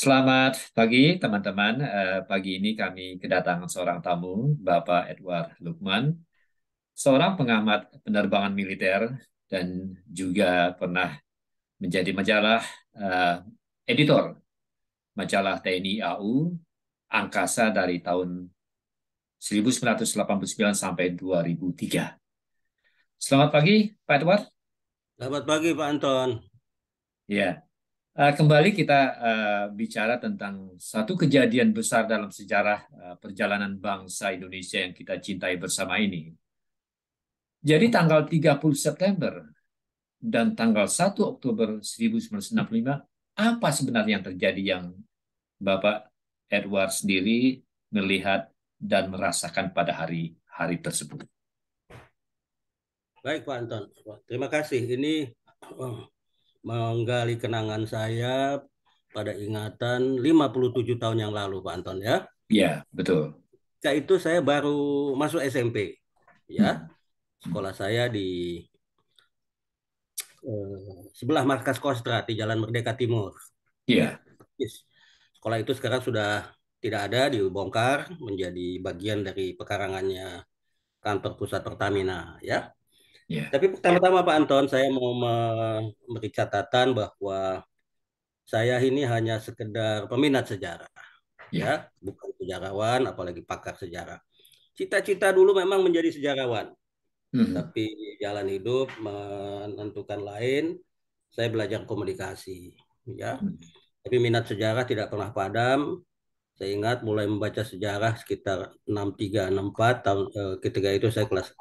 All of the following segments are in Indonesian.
Selamat pagi teman-teman. Eh, pagi ini kami kedatangan seorang tamu, Bapak Edward Lukman, seorang pengamat penerbangan militer dan juga pernah menjadi majalah eh, editor majalah TNI AU Angkasa dari tahun 1989 sampai 2003. Selamat pagi, Pak Edward. Selamat pagi, Pak Anton. Ya, Eh, kembali kita eh, bicara tentang satu kejadian besar dalam sejarah eh, perjalanan bangsa Indonesia yang kita cintai bersama ini. Jadi tanggal 30 September dan tanggal 1 Oktober 1965, apa sebenarnya yang terjadi yang Bapak Edward sendiri melihat dan merasakan pada hari hari tersebut? Baik Pak Anton, terima kasih. Ini menggali kenangan saya pada ingatan 57 tahun yang lalu Pak Anton ya. Iya, betul. Ketika itu saya baru masuk SMP ya. Hmm. Sekolah saya di eh, sebelah markas Kostra di Jalan Merdeka Timur. Iya. Sekolah itu sekarang sudah tidak ada dibongkar menjadi bagian dari pekarangannya kantor pusat Pertamina ya. Yeah. Tapi pertama-tama Pak Anton, saya mau memberi catatan bahwa saya ini hanya sekedar peminat sejarah, yeah. ya, bukan sejarawan, apalagi pakar sejarah. Cita-cita dulu memang menjadi sejarawan, mm-hmm. tapi jalan hidup menentukan lain. Saya belajar komunikasi, ya, mm-hmm. tapi minat sejarah tidak pernah padam. Saya ingat mulai membaca sejarah sekitar 63 64 tahun eh, ketika itu saya kelas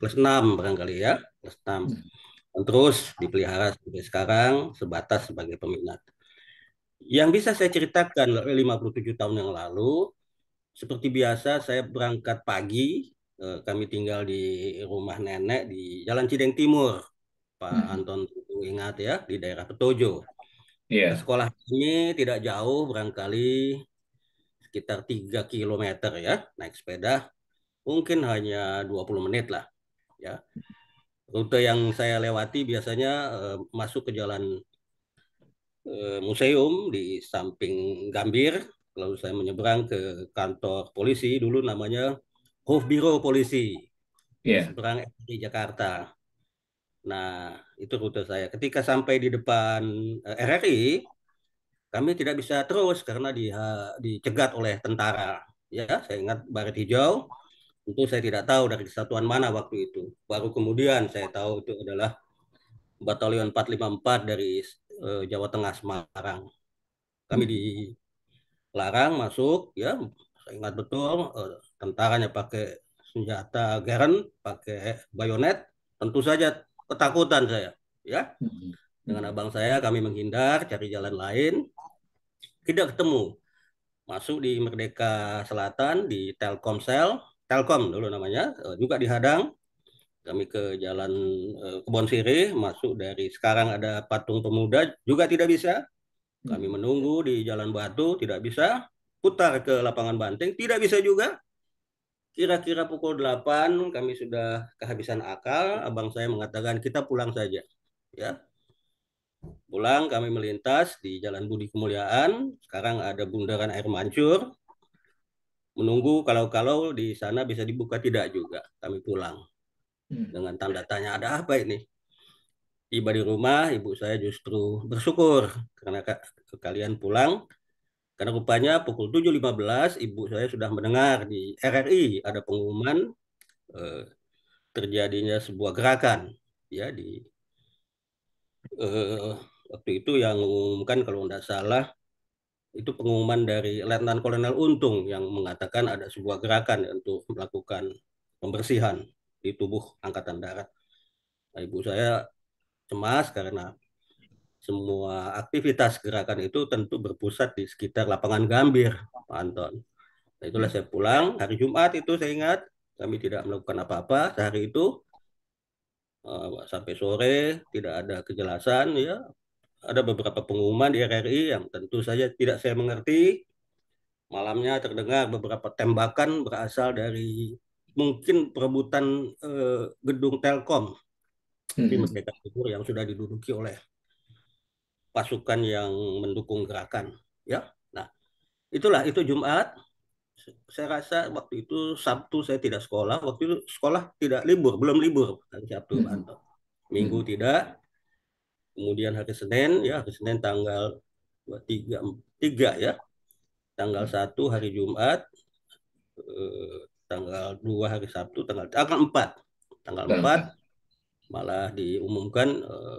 plus 6 barangkali ya, plus 6. Hmm. Dan terus dipelihara sampai sekarang sebatas sebagai peminat. Yang bisa saya ceritakan 57 tahun yang lalu, seperti biasa saya berangkat pagi, eh, kami tinggal di rumah nenek di Jalan Cideng Timur. Pak hmm. Anton ingat ya, di daerah Petojo. Yeah. Iya. Sekolah ini tidak jauh, barangkali sekitar 3 km ya, naik sepeda mungkin hanya 20 menit lah ya rute yang saya lewati biasanya uh, masuk ke jalan uh, museum di samping Gambir lalu saya menyeberang ke kantor polisi dulu namanya Hofbiro Polisi yeah. seberang di Jakarta nah itu rute saya ketika sampai di depan uh, eh, RRI kami tidak bisa terus karena di, dicegat oleh tentara ya saya ingat baret hijau Tentu saya tidak tahu dari kesatuan mana waktu itu. Baru kemudian saya tahu itu adalah Batalion 454 dari uh, Jawa Tengah Semarang. Kami hmm. dilarang masuk, ya saya ingat betul uh, tentaranya pakai senjata garen, pakai bayonet. Tentu saja ketakutan saya, ya. Hmm. Dengan abang saya kami menghindar, cari jalan lain. Tidak ketemu. Masuk di Merdeka Selatan di Telkomsel, Telkom dulu namanya, eh, juga dihadang. Kami ke jalan eh, Kebon Sirih, masuk dari sekarang ada patung pemuda, juga tidak bisa. Kami hmm. menunggu di Jalan Batu, tidak bisa. Putar ke lapangan Banteng, tidak bisa juga. Kira-kira pukul 8 kami sudah kehabisan akal, abang saya mengatakan kita pulang saja. Ya. Pulang kami melintas di Jalan Budi Kemuliaan, sekarang ada bundaran air mancur, menunggu kalau-kalau di sana bisa dibuka tidak juga kami pulang hmm. dengan tanda tanya ada apa ini tiba di rumah ibu saya justru bersyukur karena ke kalian pulang karena rupanya pukul 7.15 ibu saya sudah mendengar di RRI ada pengumuman eh, terjadinya sebuah gerakan ya di eh, waktu itu yang mengumumkan kalau tidak salah itu pengumuman dari Letnan Kolonel Untung yang mengatakan ada sebuah gerakan untuk melakukan pembersihan di tubuh Angkatan Darat. Nah, ibu saya cemas karena semua aktivitas gerakan itu tentu berpusat di sekitar lapangan Gambir, Pak Anton. Nah, itulah saya pulang hari Jumat itu saya ingat kami tidak melakukan apa-apa sehari itu eh, sampai sore tidak ada kejelasan ya ada beberapa pengumuman di RRI yang tentu saja tidak saya mengerti. Malamnya terdengar beberapa tembakan berasal dari mungkin perebutan eh, gedung Telkom di mm-hmm. Merdeka Timur yang sudah diduduki oleh pasukan yang mendukung gerakan. Ya, nah itulah itu Jumat. Saya rasa waktu itu Sabtu saya tidak sekolah. Waktu itu sekolah tidak libur, belum libur hari Sabtu. Hmm. Minggu mm-hmm. tidak, Kemudian hari Senin ya, hari Senin tanggal tiga, tiga ya. Tanggal hmm. satu hari Jumat eh, tanggal dua hari Sabtu, tanggal tanggal empat, Tanggal empat malah diumumkan eh,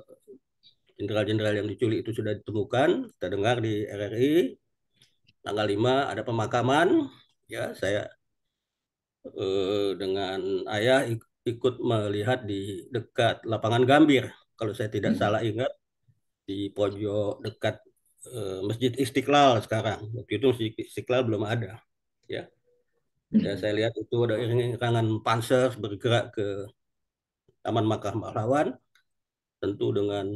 jenderal-jenderal yang diculik itu sudah ditemukan. Kita dengar di RRI tanggal lima ada pemakaman ya, saya eh, dengan ayah ikut melihat di dekat lapangan Gambir kalau saya tidak hmm. salah ingat di pojok dekat uh, Masjid Istiqlal sekarang. Waktu itu Istiqlal belum ada, ya. Dan hmm. saya lihat itu ada iringan panser bergerak ke Taman Makam Pahlawan, tentu dengan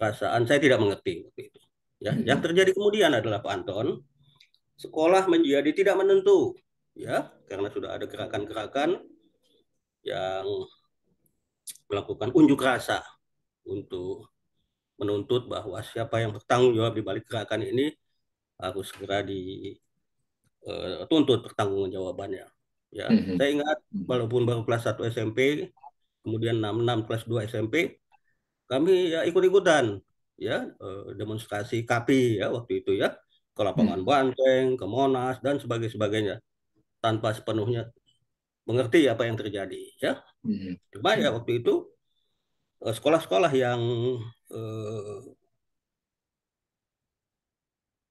perasaan saya tidak mengerti waktu itu. Ya, hmm. yang terjadi kemudian adalah Pak Anton, sekolah menjadi tidak menentu, ya, karena sudah ada gerakan-gerakan yang melakukan unjuk rasa untuk menuntut bahwa siapa yang bertanggung jawab di balik gerakan ini harus segera dituntut eh, pertanggung jawabannya. Ya, mm -hmm. saya ingat walaupun baru kelas 1 SMP, kemudian 66 kelas 2 SMP, kami ya ikut-ikutan ya eh, demonstrasi KAPI ya waktu itu ya ke lapangan mhm. Banteng, ke Monas dan sebagainya sebagainya tanpa sepenuhnya mengerti apa yang terjadi ya hmm. cuma ya waktu itu eh, sekolah-sekolah yang eh,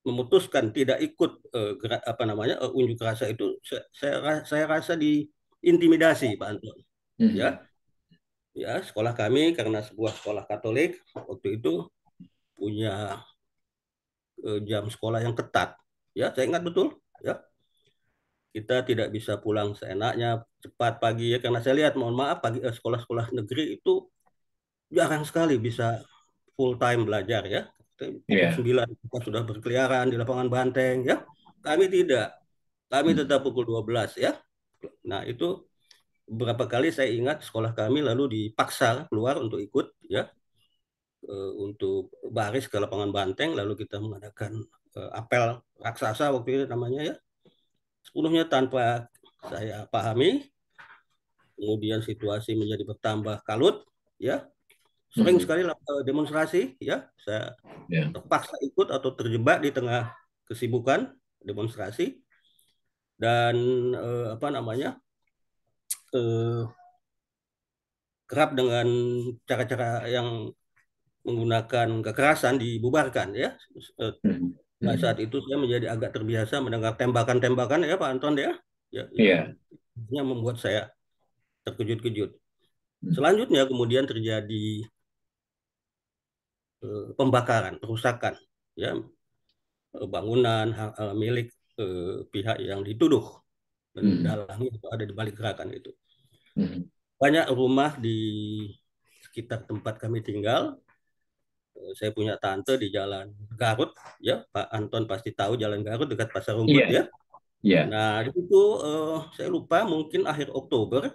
memutuskan tidak ikut eh, apa namanya unjuk rasa itu saya saya rasa diintimidasi Pak Anton hmm. ya ya sekolah kami karena sebuah sekolah Katolik waktu itu punya jam sekolah yang ketat ya saya ingat betul ya kita tidak bisa pulang seenaknya cepat pagi ya karena saya lihat mohon maaf pagi eh, sekolah-sekolah negeri itu jarang sekali bisa full time belajar ya yeah. Iya. kita sudah berkeliaran di lapangan banteng ya kami tidak kami tetap pukul 12 ya nah itu berapa kali saya ingat sekolah kami lalu dipaksa keluar untuk ikut ya eh, untuk baris ke lapangan banteng lalu kita mengadakan eh, apel raksasa waktu itu namanya ya sepenuhnya tanpa saya pahami. Kemudian situasi menjadi bertambah kalut, ya. Sering hmm. sekali eh, demonstrasi, ya. Saya yeah. terpaksa ikut atau terjebak di tengah kesibukan demonstrasi dan eh, apa namanya eh, kerap dengan cara-cara yang menggunakan kekerasan dibubarkan ya eh, hmm. Nah, hmm. saat itu saya menjadi agak terbiasa mendengar tembakan-tembakan ya Pak Anton ya. Ya. ya. Iya. Yeah. membuat saya terkejut-kejut. Hmm. Selanjutnya kemudian terjadi uh, pembakaran, kerusakan ya eh, bangunan hak, eh, milik uh, pihak yang dituduh dan mm. dalangnya itu ada di balik gerakan itu. Mm. Banyak rumah di sekitar tempat kami tinggal saya punya tante di jalan Garut ya Pak Anton pasti tahu jalan Garut dekat pasar rumput yeah. ya yeah. nah itu uh, eh, saya lupa mungkin akhir Oktober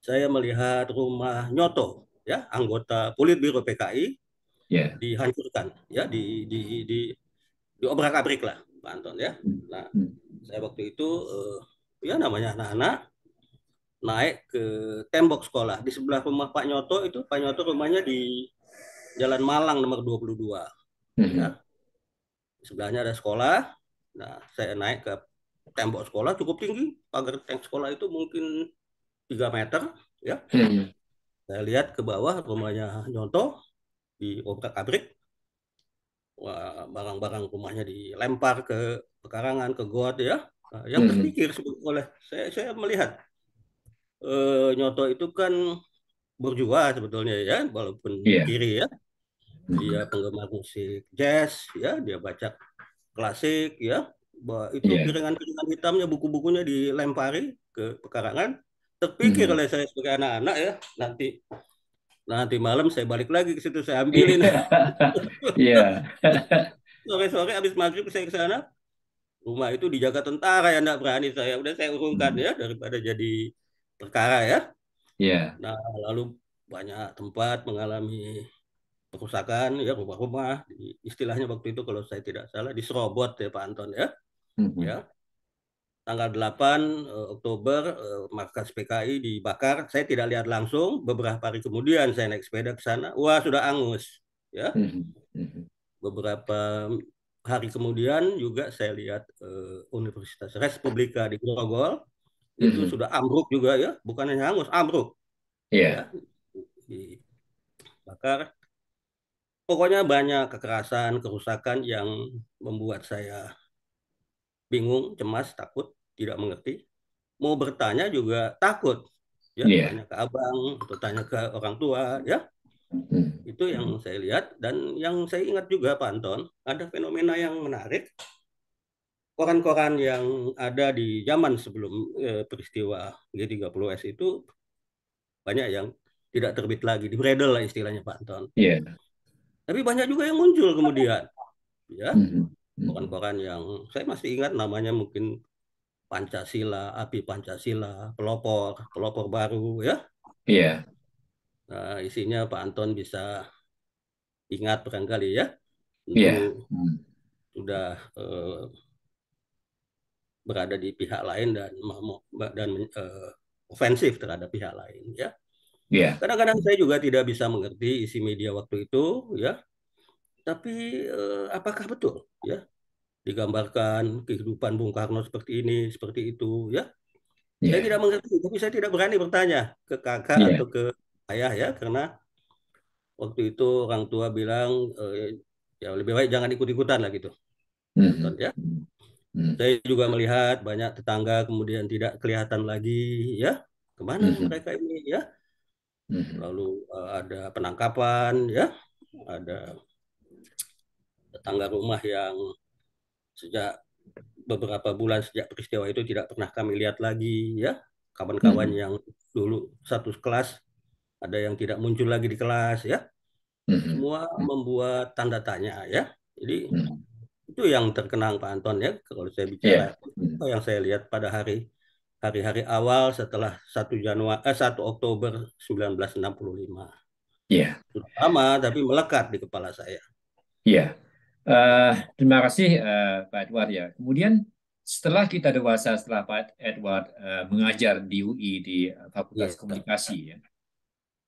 saya melihat rumah Nyoto ya anggota Politbiro PKI yeah. dihancurkan ya di di di di obrak abrik lah Pak Anton ya hmm. nah hmm. saya waktu itu uh, ya namanya anak-anak naik ke tembok sekolah di sebelah rumah Pak Nyoto itu Pak Nyoto rumahnya di Jalan Malang nomor 22. Mm-hmm. Ya. Sebelahnya ada sekolah. Nah, saya naik ke tembok sekolah cukup tinggi. Pagar tank sekolah itu mungkin 3 meter, ya. Mm-hmm. Saya lihat ke bawah rumahnya Nyonto di obrak-abrik. Barang-barang rumahnya dilempar ke pekarangan, ke got, ya. Nah, yang hmm. terpikir mm-hmm. oleh saya, saya melihat e, eh, Nyoto itu kan berjuang sebetulnya ya, walaupun yeah. kiri ya dia penggemar musik jazz ya dia baca klasik ya bahwa itu yeah. piringan-piringan hitamnya buku-bukunya dilempari ke pekarangan terpikir mhm. oleh mm -hmm. saya sebagai anak-anak ya nanti nanti malam saya balik lagi ke situ saya ambilin yeah. Iya. sore-sore habis maghrib saya ke sana rumah itu dijaga tentara ya tidak berani saya udah saya urungkan mm -hmm. ya daripada jadi perkara ya ya Yeah. nah lalu banyak tempat mengalami kerusakan ya rumah-rumah istilahnya waktu itu kalau saya tidak salah diserobot ya Pak Anton ya mm-hmm. ya tanggal 8 eh, Oktober eh, markas PKI dibakar saya tidak lihat langsung beberapa hari kemudian saya naik sepeda ke sana wah sudah angus ya mm-hmm. mm-hmm. beberapa hari kemudian juga saya lihat eh, Universitas Republika di Grogol mm-hmm. itu sudah ambruk juga ya bukan hanya hangus ambruk yeah. ya dibakar pokoknya banyak kekerasan, kerusakan yang membuat saya bingung, cemas, takut, tidak mengerti. Mau bertanya juga takut. Ya, yeah. tanya ke abang, atau tanya ke orang tua, ya. Hmm. Itu yang saya lihat dan yang saya ingat juga Pak Anton, ada fenomena yang menarik. Koran-koran yang ada di zaman sebelum eh, peristiwa G30S itu banyak yang tidak terbit lagi, di lah istilahnya Pak Anton. Yeah. Tapi banyak juga yang muncul kemudian. Ya. Koran-koran hmm, hmm, hmm. yang saya masih ingat namanya mungkin Pancasila, Api Pancasila, pelopor, pelopor baru ya. Iya. Nah, isinya Pak Anton bisa ingat barangkali ya. Iya. Sudah eh, berada di pihak lain dan dan eh, ofensif terhadap pihak lain ya. Yeah. Kadang-kadang saya juga tidak bisa mengerti isi media waktu itu, ya. Tapi eh, apakah betul, ya, digambarkan kehidupan Bung Karno seperti ini, seperti itu, ya? Yeah. Saya tidak mengerti, tapi saya tidak berani bertanya ke kakak yeah. atau ke ayah, ya, karena waktu itu orang tua bilang eh, ya lebih baik jangan ikut-ikutan lah gitu, mm-hmm. ya. Hmm. Saya juga melihat banyak tetangga kemudian tidak kelihatan lagi, ya. Kemana mm-hmm. mereka ini, ya? Mhm. lalu uh, ada penangkapan ya ada tetangga rumah yang sejak beberapa bulan sejak peristiwa itu tidak pernah kami lihat lagi ya kawan-kawan hmm. yang dulu satu kelas ada yang tidak muncul lagi di kelas ya hmm. semua mhm. membuat tanda tanya ya jadi hmm. itu yang terkenang Pak Anton ya kalau saya iya. bicara yeah. Mhm. yang saya lihat pada hari hari-hari awal setelah 1 Januari eh, 1 Oktober 1965. Iya. Yeah. Lama tapi melekat di kepala saya. Iya. Yeah. Uh, terima kasih uh, Pak Edward ya. Kemudian setelah kita dewasa setelah Pak Edward uh, mengajar di UI di eh, Fakultas yeah. Komunikasi ya.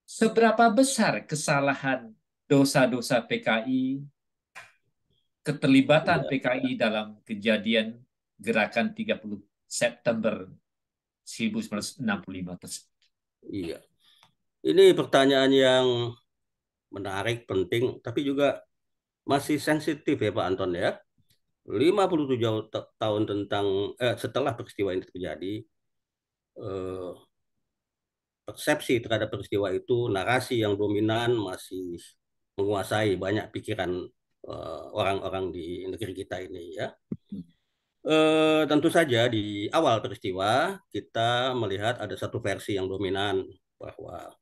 Seberapa besar kesalahan dosa-dosa PKI keterlibatan iya. PKI dalam kejadian gerakan 30 September 1965 tersebut. Iya. Ini pertanyaan yang menarik, penting, tapi juga masih sensitif ya Pak Anton ya. 57 tahun tentang eh, setelah peristiwa ini terjadi, eh, persepsi terhadap peristiwa itu, narasi yang dominan masih menguasai banyak pikiran eh, orang-orang eh, di negeri kita ini ya. Hmm. Eh, tentu saja di awal peristiwa kita melihat ada satu versi yang dominan bahwa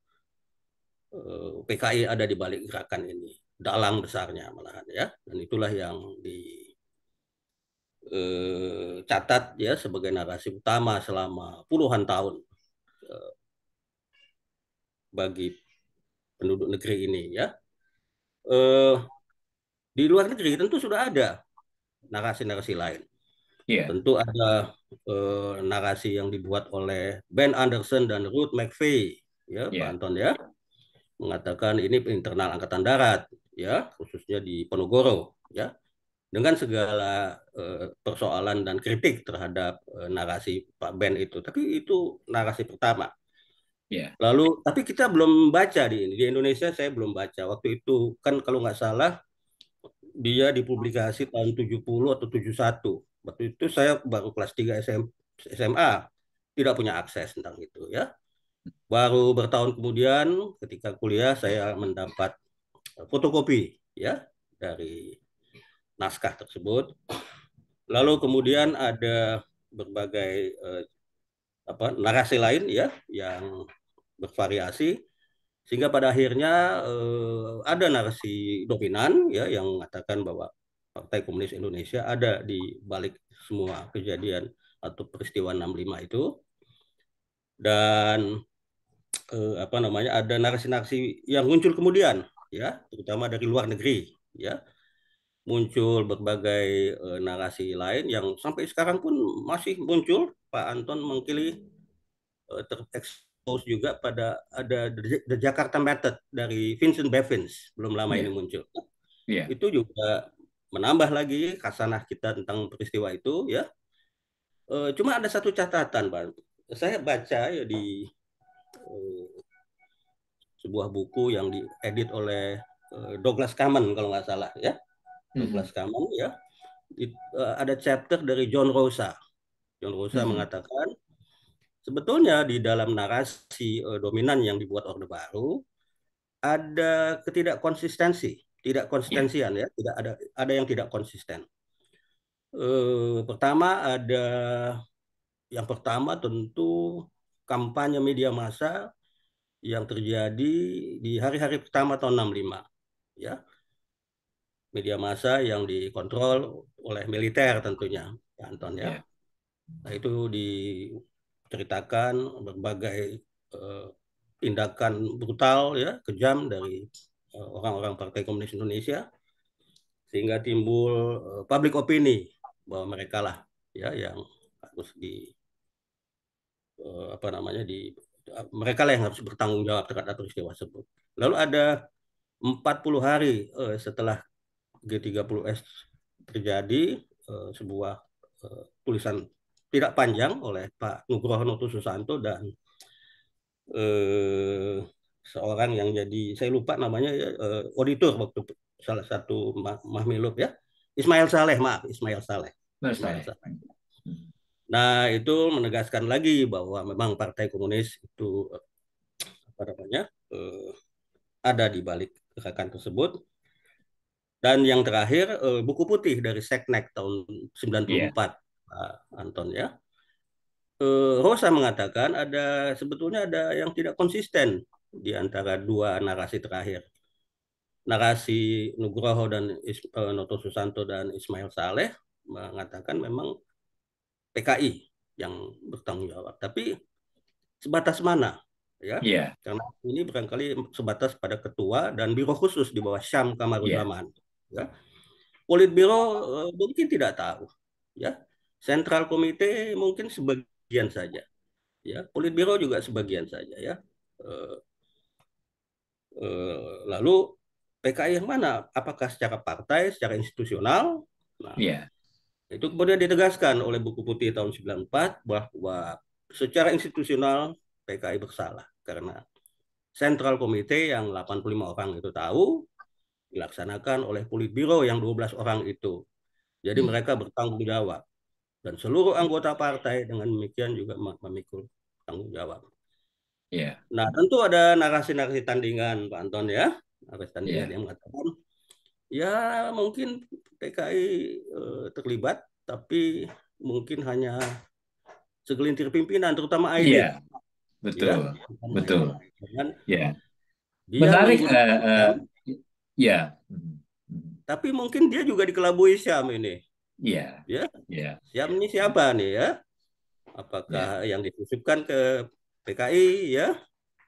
eh, PKI ada di balik gerakan ini, dalang besarnya malahan ya, dan itulah yang dicatat eh, ya sebagai narasi utama selama puluhan tahun eh, bagi penduduk negeri ini ya. Eh, di luar negeri tentu sudah ada narasi-narasi lain Yeah. Tentu ada uh, narasi yang dibuat oleh Ben Anderson dan Ruth McVeigh, ya yeah. Pak Anton ya, mengatakan ini internal Angkatan Darat, ya khususnya di Ponorogo, ya dengan segala uh, persoalan dan kritik terhadap uh, narasi Pak Ben itu. Tapi itu narasi pertama. Yeah. Lalu, tapi kita belum baca di di Indonesia. Saya belum baca waktu itu kan kalau nggak salah dia dipublikasi tahun 70 atau 71 Waktu itu saya baru kelas 3 SM, SMA, tidak punya akses tentang itu ya. Baru bertahun kemudian ketika kuliah saya mendapat fotokopi ya dari naskah tersebut. Lalu kemudian ada berbagai eh, apa narasi lain ya yang bervariasi sehingga pada akhirnya eh, ada narasi dominan ya yang mengatakan bahwa Partai Komunis Indonesia ada di balik semua kejadian atau peristiwa 65 itu dan eh, apa namanya ada narasi-narasi yang muncul kemudian ya terutama dari luar negeri ya muncul berbagai eh, narasi lain yang sampai sekarang pun masih muncul Pak Anton mengkili eh, terekspos juga pada ada The Jakarta Method dari Vincent Bevins belum lama yeah. ini muncul yeah. itu juga menambah lagi kasanah kita tentang peristiwa itu ya. E, cuma ada satu catatan, Pak. Saya baca ya di e, sebuah buku yang diedit oleh e, Douglas Kamen kalau nggak salah ya. hmm Douglas Kamen ya. It, e, ada chapter dari John Rosa. John Rosa hmm mengatakan sebetulnya di dalam narasi e, dominan yang dibuat Orde Baru ada ketidakkonsistensi tidak iya. konsistensian ya, tidak ada ada yang tidak konsisten. Eh, pertama ada yang pertama tentu kampanye media massa yang terjadi di hari-hari pertama tahun 65 ya. Media massa yang dikontrol oleh militer tentunya, ya Anton ya. Iya. Nah, itu diceritakan berbagai eh, tindakan brutal ya, kejam dari orang-orang Partai Komunis Indonesia sehingga timbul uh, public opini bahwa mereka lah ya yang harus di eh, apa namanya di uh, mereka lah yang harus bertanggung jawab terhadap peristiwa tersebut. Lalu ada 40 hari eh, setelah G30S terjadi sebuah tulisan tidak panjang oleh Pak Nugroho Susanto dan eh, seorang yang jadi saya lupa namanya uh, auditor waktu salah satu mah Mahmilub ya Ismail Saleh maaf Ismail Saleh. Ismail Saleh. Hmm. Nah itu menegaskan lagi bahwa memang Partai Komunis itu apa namanya uh, ada di balik gerakan tersebut. Dan yang terakhir uh, buku putih dari Seknek tahun 94 yeah. Iya. Pak Anton ya. Rosa mengatakan ada sebetulnya ada yang tidak konsisten di antara dua narasi terakhir. Narasi Nugroho dan Is, uh, Noto Susanto dan Ismail Saleh mengatakan memang PKI yang bertanggung jawab. Tapi sebatas mana? Ya, yeah. karena ini barangkali sebatas pada ketua dan biro khusus di bawah Syam Kamarudzaman. Yeah. Ya. Politbiro eh, mungkin tidak tahu. Ya, Sentral Komite mungkin sebagian saja. Ya, Politbiro juga sebagian saja. Ya, eh, Eh, lalu PKI yang mana? Apakah secara partai, secara institusional? Nah, yeah. Itu kemudian ditegaskan oleh buku putih tahun 94 bahwa secara institusional PKI bersalah karena Central Komite yang 85 orang itu tahu dilaksanakan oleh Politbiro yang 12 orang itu. Jadi hmm. mereka bertanggung jawab dan seluruh anggota partai dengan demikian juga memikul tanggung jawab. Yeah. Nah tentu ada narasi-narasi tandingan Pak Anton ya, narasi tandingan yeah. yang mengatakan ya mungkin PKI eh, terlibat tapi mungkin hanya segelintir pimpinan terutama AID. Yeah. Iya. Betul, ya, betul. Kan? Yeah. Dia Menarik. Uh, uh, ya. Yeah. Tapi mungkin dia juga dikelabui Syam ini. Iya. Yeah. Ya. Yeah. Syam ini siapa nih ya? Apakah iya. yang disusupkan ke PKI ya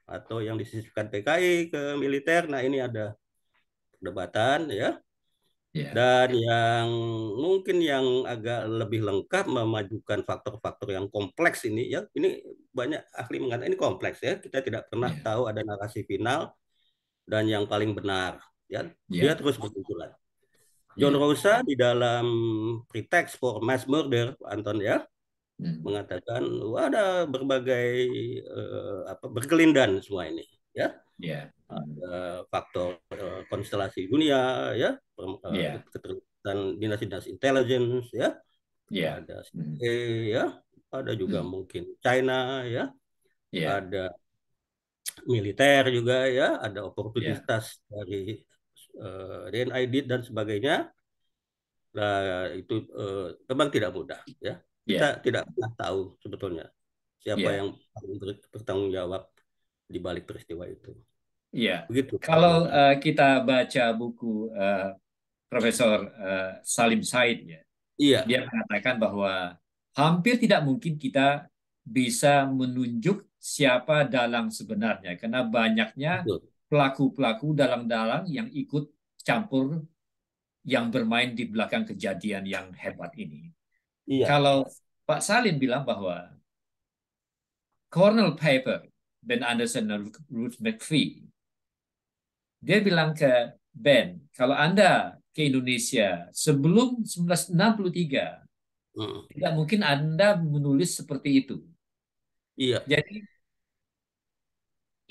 atau yang disisipkan PKI ke militer. Nah, ini ada perdebatan ya. Yeah. Dan yang mungkin yang agak lebih lengkap memajukan faktor-faktor yang kompleks ini ya. Ini banyak ahli mengatakan ini kompleks ya. Kita tidak pernah yeah. tahu ada narasi final dan yang paling benar ya. Yeah. Dia terus bermunculan. Ya. John Rosa di dalam Pretext for Mass Murder Anton ya Hmm. mengatakan wah ada berbagai uh, apa berkelindan semua ini ya yeah. ada faktor uh, konstelasi dunia ya yeah. Eh, ya. keterlibatan dinas-dinas intelligence ya yeah. ada CIA, hmm. ya ada juga hmm. mungkin China ya yeah. ada militer juga ya ada ya. oportunitas yeah. dari uh, dan sebagainya nah itu uh, memang tidak mudah ya kita yeah. tidak pernah tahu sebetulnya siapa yeah. yang bertanggung jawab di balik peristiwa itu. Iya. Yeah. Begitu. Kalau uh, kita baca buku uh, Profesor uh, Salim Said ya, yeah. dia mengatakan bahwa hampir tidak mungkin kita bisa menunjuk siapa dalang sebenarnya karena banyaknya pelaku-pelaku dalang-dalang yang ikut campur yang bermain di belakang kejadian yang hebat ini. Iya. Kalau Pak Salim bilang bahwa Cornell paper Ben Anderson dan Ruth McPhee, dia bilang ke Ben, kalau Anda ke Indonesia sebelum 1963, mm. tidak mungkin Anda menulis seperti itu. Iya. Jadi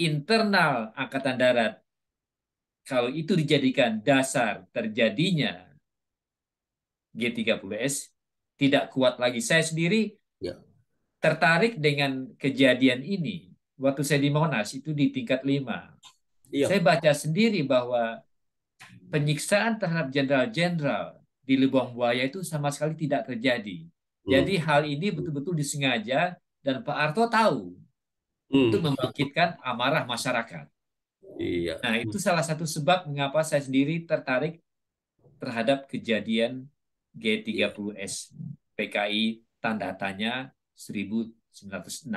internal angkatan darat kalau itu dijadikan dasar terjadinya G30S tidak kuat lagi. Saya sendiri ya. tertarik dengan kejadian ini. Waktu saya di Monas itu di tingkat lima. Ya. Saya baca sendiri bahwa penyiksaan terhadap jenderal-jenderal di Lubang Buaya itu sama sekali tidak terjadi. Hmm. Jadi hal ini betul-betul disengaja dan Pak Arto tahu hmm. untuk membangkitkan amarah masyarakat. Iya. Nah, itu hmm. salah satu sebab mengapa saya sendiri tertarik terhadap kejadian G30S iya. PKI tanda tanya 1965.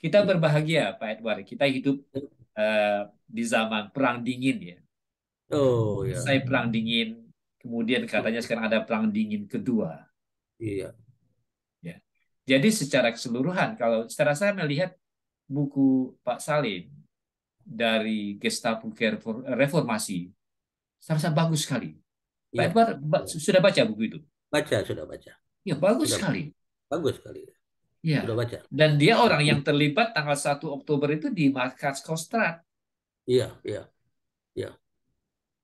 Kita iya. berbahagia Pak Edward, kita hidup uh, di zaman perang dingin ya. Oh ya. Saya perang dingin, kemudian katanya iya. sekarang ada perang dingin kedua. Iya. Ya. Jadi secara keseluruhan kalau secara saya melihat buku Pak Salim dari Gestapo Reformasi, saya rasa bagus sekali Ya. Ba ba sudah baca buku itu? Baca, sudah baca. Ya, bagus sudah, sekali. Bagus sekali. Ya. Sudah baca. Dan dia orang yang terlibat tanggal 1 Oktober itu di markas Kostrad. Iya, iya. Iya.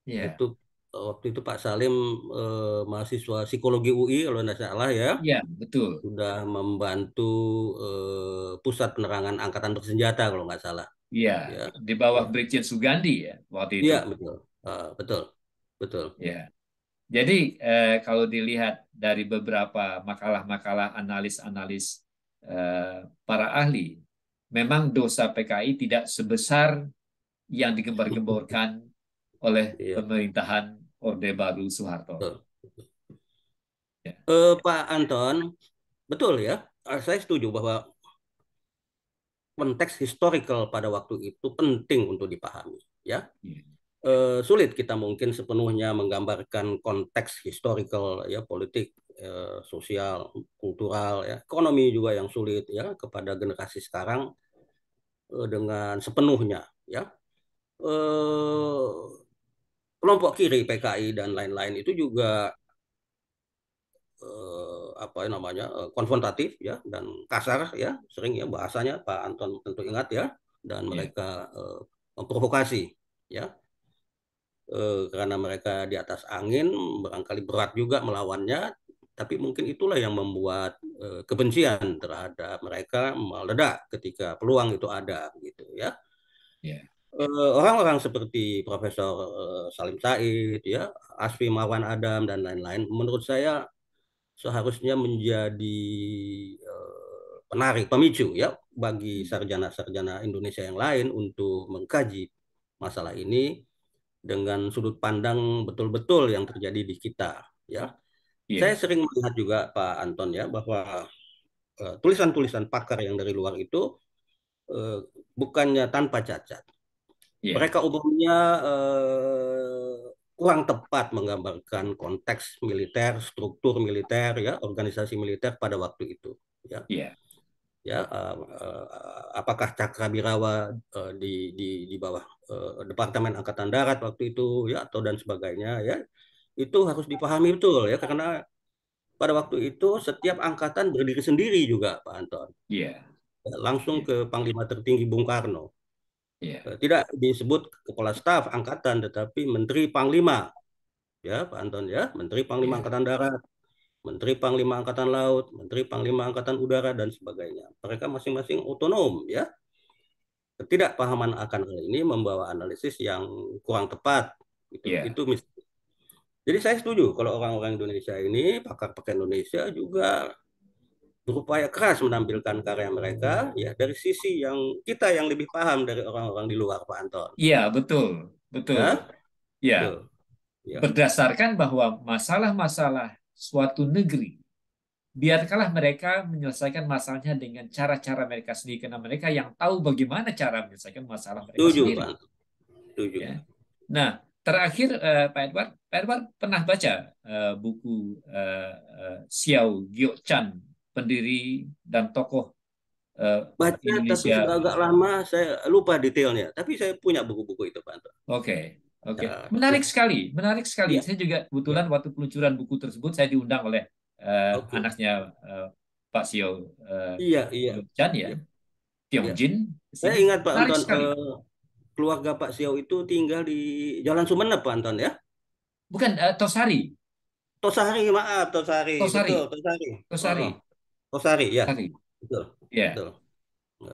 Ya. Itu eh, waktu itu Pak Salim eh, mahasiswa psikologi UI kalau tidak salah ya. Iya, betul. Sudah membantu eh, pusat penerangan angkatan bersenjata kalau nggak salah. Iya, ya. di bawah Brigjen Sugandi ya waktu itu. Iya, betul. Uh, betul. Betul. Ya. Jadi eh, kalau dilihat dari beberapa makalah-makalah analis-analis eh, para ahli, memang dosa PKI tidak sebesar yang digembar-gemborkan oleh iya. pemerintahan Orde Baru Soeharto. Ya. Eh, Pak Anton, betul ya, eh, saya setuju bahwa konteks historical pada waktu itu penting untuk dipahami, ya. Iya eh, sulit kita mungkin sepenuhnya menggambarkan konteks historical ya politik eh, sosial kultural ya ekonomi juga yang sulit ya kepada generasi sekarang eh, dengan sepenuhnya ya eh, kelompok kiri PKI dan lain-lain itu juga eh, apa namanya eh, konfrontatif ya dan kasar ya sering ya bahasanya Pak Anton tentu ingat ya dan iya. mereka eh, memprovokasi ya Eh, karena mereka di atas angin barangkali berat juga melawannya tapi mungkin itulah yang membuat eh, kebencian terhadap mereka meledak ketika peluang itu ada gitu ya orang ya. eh, Orang-orang seperti Profesor Salim Said, ya, Asfi Mawan Adam dan lain-lain, menurut saya seharusnya menjadi penarik pemicu ya bagi hmm. sarjana-sarjana Indonesia yang lain untuk mengkaji masalah ini dengan sudut pandang betul-betul yang terjadi di kita ya. Yeah. Saya sering melihat juga Pak Anton ya bahwa eh, tulisan-tulisan uh, pakar yang dari luar itu uh, bukannya tanpa cacat. Yeah. Mereka umumnya uh, kurang tepat menggambarkan konteks militer, struktur militer ya, organisasi militer pada waktu itu ya. Yeah ya uh, uh, apakah Cakrabirawa uh, eh, di, di di bawah uh, Departemen Angkatan Darat waktu itu ya atau dan sebagainya ya itu harus dipahami betul ya karena pada waktu itu setiap angkatan berdiri sendiri juga Pak Anton. Iya. Yeah. Langsung yeah. ke Panglima tertinggi Bung Karno. Yeah. Iya. Tidak disebut kepala staf angkatan tetapi menteri panglima. Ya, Pak Anton ya, menteri panglima yeah. angkatan darat Menteri Panglima Angkatan Laut, Menteri Panglima Angkatan Udara, dan sebagainya. Mereka masing-masing otonom, ya. Ketidakpahaman akan hal ini membawa analisis yang kurang tepat. Itu, yeah. itu mis Jadi saya setuju kalau orang-orang Indonesia ini, pakar-pakar Indonesia juga berupaya keras menampilkan karya mereka ya dari sisi yang kita yang lebih paham dari orang-orang di luar Pak Anton. Iya betul betul. Ya. Betul. ya berdasarkan bahwa masalah-masalah suatu negeri. Biarkanlah mereka menyelesaikan masalahnya dengan cara-cara mereka sendiri karena mereka yang tahu bagaimana cara menyelesaikan masalah mereka Tujuh, sendiri. Pak. Tujuh. Ya. Nah, terakhir uh, Pak Edward, Pak Edward pernah baca uh, buku uh, uh, Xiao Chan, pendiri dan tokoh Uh, baca Indonesia. tapi agak lama saya lupa detailnya, tapi saya punya buku-buku itu Pak Oke. Okay. Oke, okay. Nah, gitu. menarik sekali, menarik sekali. Ya. Saya juga iya. kebetulan ya. waktu peluncuran buku tersebut saya diundang oleh uh, eh, okay. anaknya uh, Pak Sio eh, Iya, iya. Chan ya. Tiong Ya. Iya. Saya ingat Pak menarik Anton sekali. keluarga Pak Sio itu tinggal di Jalan Sumeneb Pak Anton ya. Bukan uh, Tosari. Tosari, maaf, ah, Tosari. Tosari. Betul, Tosari. Tosari. Oh. Tosari, ya. Tosari. Betul. Yeah. Betul.